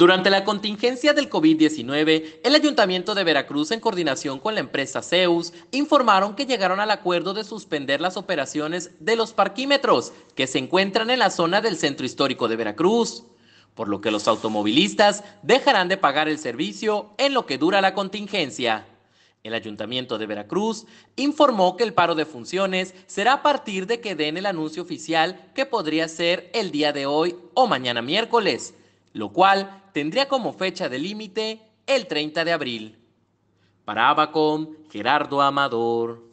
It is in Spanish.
Durante la contingencia del COVID-19, el Ayuntamiento de Veracruz, en coordinación con la empresa Zeus, informaron que llegaron al acuerdo de suspender las operaciones de los parquímetros que se encuentran en la zona del centro histórico de Veracruz, por lo que los automovilistas dejarán de pagar el servicio en lo que dura la contingencia. El Ayuntamiento de Veracruz informó que el paro de funciones será a partir de que den el anuncio oficial que podría ser el día de hoy o mañana miércoles, lo cual tendría como fecha de límite el 30 de abril. Para con Gerardo Amador.